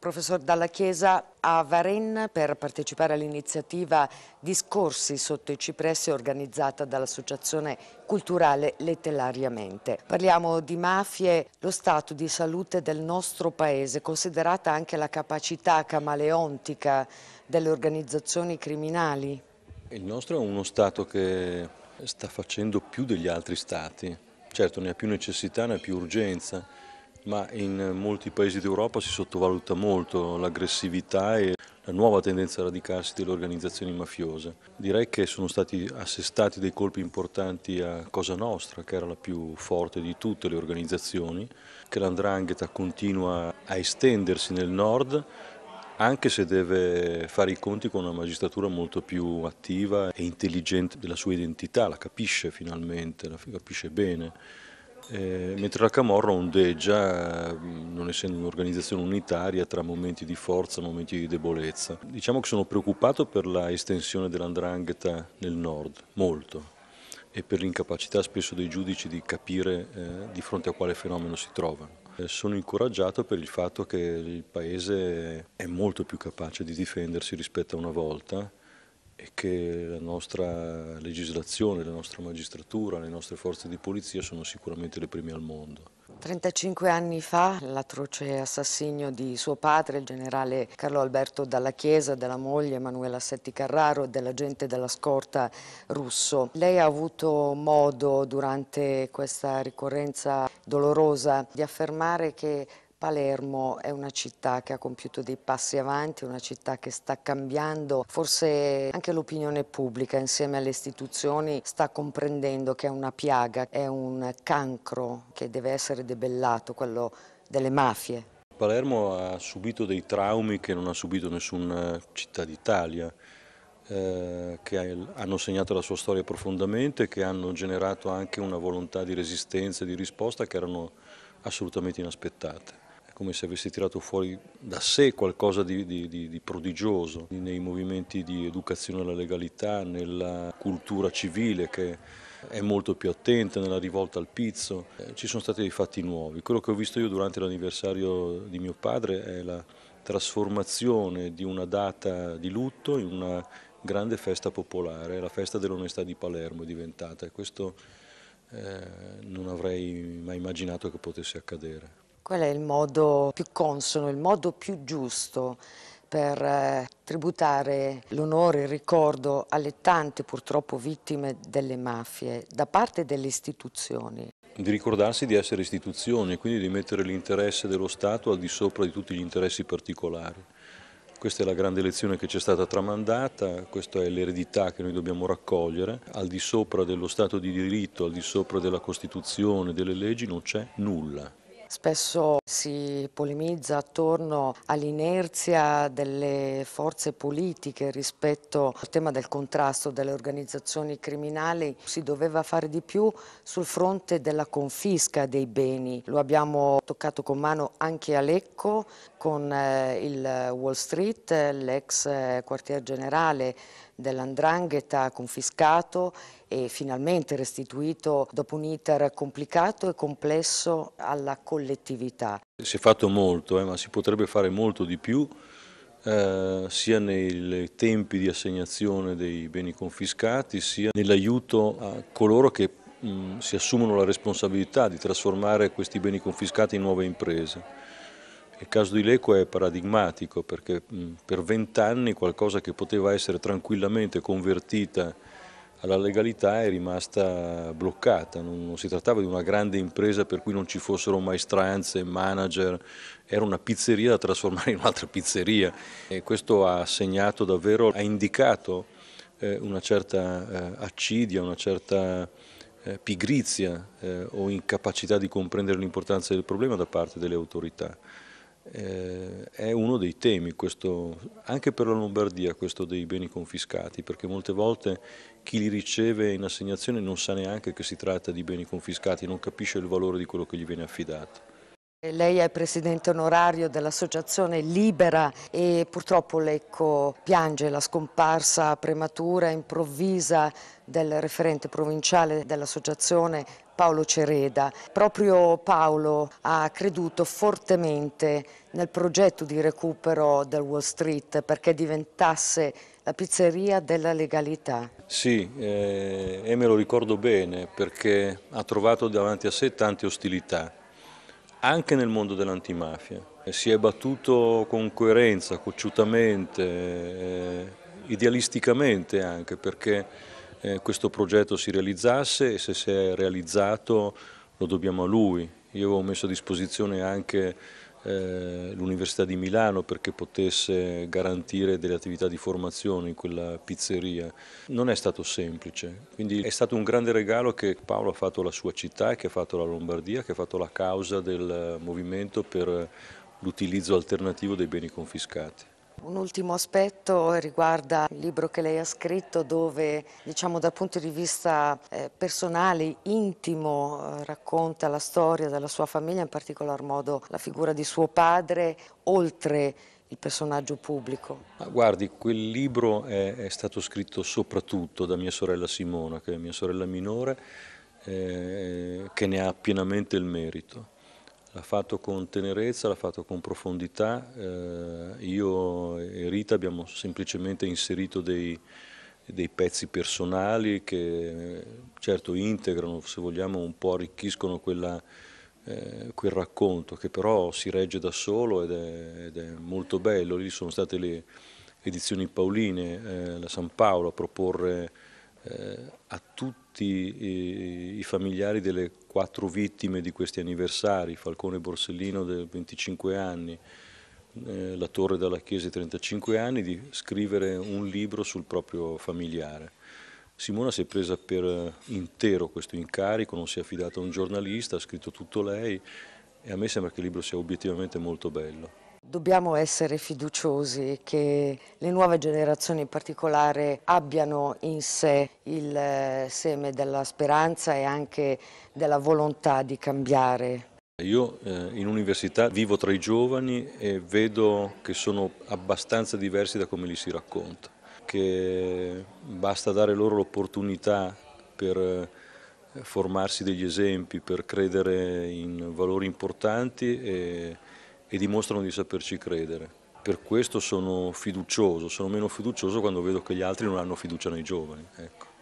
Professor Dalla Chiesa a Varenna per partecipare all'iniziativa Discorsi sotto i cipressi organizzata dall'Associazione Culturale Lettelariamente. Parliamo di mafie, lo stato di salute del nostro paese, considerata anche la capacità camaleontica delle organizzazioni criminali. Il nostro è uno stato che sta facendo più degli altri stati, certo ne ha più necessità, ne ha più urgenza ma in molti paesi d'Europa si sottovaluta molto l'aggressività e la nuova tendenza a radicarsi delle organizzazioni mafiose. Direi che sono stati assestati dei colpi importanti a Cosa Nostra, che era la più forte di tutte le organizzazioni, che l'andrangheta continua a estendersi nel nord, anche se deve fare i conti con una magistratura molto più attiva e intelligente della sua identità, la capisce finalmente, la capisce bene eh, mentre la Camorra ondeggia, mm, non essendo un'organizzazione unitaria, tra momenti di forza e momenti di debolezza. Diciamo che sono preoccupato per la estensione dell'andrangheta nel nord, molto, e per l'incapacità spesso dei giudici di capire eh, di fronte a quale fenomeno si trovano. Eh, sono incoraggiato per il fatto che il Paese è molto più capace di difendersi rispetto a una volta e che la nostra legislazione, la nostra magistratura, le nostre forze di polizia sono sicuramente le prime al mondo. 35 anni fa l'atroce assassinio di suo padre, il generale Carlo Alberto Dalla Chiesa, della moglie Emanuela Setti Carraro e dell'agente della scorta russo. Lei ha avuto modo durante questa ricorrenza dolorosa di affermare che Palermo è una città che ha compiuto dei passi avanti, una città che sta cambiando, forse anche l'opinione pubblica insieme alle istituzioni sta comprendendo che è una piaga, è un cancro che deve essere debellato, quello delle mafie. Palermo ha subito dei traumi che non ha subito nessuna eh, città d'Italia, eh, che hanno segnato la sua storia profondamente, che hanno generato anche una volontà di resistenza e di risposta che erano assolutamente inaspettate come se avessi tirato fuori da sé qualcosa di, di, di prodigioso nei movimenti di educazione alla legalità, nella cultura civile che è molto più attenta nella rivolta al pizzo, eh, ci sono stati dei fatti nuovi. Quello che ho visto io durante l'anniversario di mio padre è la trasformazione di una data di lutto in una grande festa popolare, la festa dell'onestà di Palermo è diventata e questo eh, non avrei mai immaginato che potesse accadere. Qual è il modo più consono, il modo più giusto per eh, tributare l'onore e il ricordo alle tante purtroppo vittime delle mafie da parte delle istituzioni? Di ricordarsi di essere istituzioni e quindi di mettere l'interesse dello Stato al di sopra di tutti gli interessi particolari. Questa è la grande lezione che ci è stata tramandata, questa è l'eredità che noi dobbiamo raccogliere. Al di sopra dello Stato di diritto, al di sopra della Costituzione, delle leggi non c'è nulla. Spesso si polemizza attorno all'inerzia delle forze politiche rispetto al tema del contrasto delle organizzazioni criminali. Si doveva fare di più sul fronte della confisca dei beni. Lo abbiamo toccato con mano anche a Lecco con eh, il Wall Street, l'ex eh, quartier generale dell'andrangheta confiscato e finalmente restituito dopo un iter complicato e complesso alla collettività. Si è fatto molto, eh, ma si potrebbe fare molto di più eh, sia nei tempi di assegnazione dei beni confiscati, sia nell'aiuto a coloro che mh, si assumono la responsabilità di trasformare questi beni confiscati in nuove imprese. Il caso di Leco è paradigmatico perché per vent'anni qualcosa che poteva essere tranquillamente convertita alla legalità è rimasta bloccata, non, si trattava di una grande impresa per cui non ci fossero maestranze, manager, era una pizzeria da trasformare in un'altra pizzeria e questo ha segnato davvero, ha indicato eh, una certa eh, accidia, una certa eh, pigrizia o incapacità di comprendere l'importanza del problema da parte delle autorità eh, è uno dei temi, questo, anche per la Lombardia, questo dei beni confiscati, perché molte volte chi li riceve in assegnazione non sa neanche che si tratta di beni confiscati, non capisce il valore di quello che gli viene affidato. Lei è presidente onorario dell'associazione Libera e purtroppo Lecco piange la scomparsa prematura, e improvvisa del referente provinciale dell'associazione Paolo Cereda. Proprio Paolo ha creduto fortemente nel progetto di recupero del Wall Street perché diventasse la pizzeria della legalità. Sì, eh, e me lo ricordo bene perché ha trovato davanti a sé tante ostilità anche nel mondo dell'antimafia. Si è battuto con coerenza, cocciutamente, eh, idealisticamente anche perché eh, questo progetto si realizzasse e se si è realizzato lo dobbiamo a lui. Io ho messo a disposizione anche eh, l'Università di Milano perché potesse garantire delle attività di formazione in quella pizzeria. Non è stato semplice, quindi è stato un grande regalo che Paolo ha fatto alla sua città, che ha fatto alla Lombardia, che ha fatto la causa del movimento per l'utilizzo alternativo dei beni confiscati. Un ultimo aspetto riguarda il libro che lei ha scritto dove diciamo dal punto di vista eh, personale, intimo, eh, racconta la storia della sua famiglia, in particolar modo la figura di suo padre, oltre il personaggio pubblico? Ma guardi, quel libro è, è, stato scritto soprattutto da mia sorella Simona, che è mia sorella minore, eh, che ne ha pienamente il merito. L'ha fatto con tenerezza, l'ha fatto con profondità. Eh, io e Rita abbiamo semplicemente inserito dei, dei, pezzi personali che certo integrano, se vogliamo, un po' arricchiscono quella, eh, quel racconto che però si regge da solo ed è, ed è molto bello. Lì sono state le edizioni pauline, eh, la San Paolo a proporre eh, a tutti eh, i familiari delle quattro vittime di questi anniversari, Falcone Borsellino del 25 anni, eh, la Torre dalla Chiesa di 35 anni, di scrivere un libro sul proprio familiare. Simona si è presa per intero questo incarico, non si è affidata a un giornalista, ha scritto tutto lei e a me sembra che il libro sia obiettivamente molto bello. Dobbiamo essere fiduciosi che le nuove generazioni in particolare abbiano in sé il eh, seme della speranza e anche della volontà di cambiare. Io eh, in università vivo tra i giovani e vedo che sono abbastanza diversi da come li si racconta, che basta dare loro l'opportunità per eh, formarsi degli esempi, per credere in valori importanti e e dimostrano di saperci credere. Per questo sono fiducioso, sono meno fiducioso quando vedo che gli altri non hanno fiducia nei giovani. Ecco.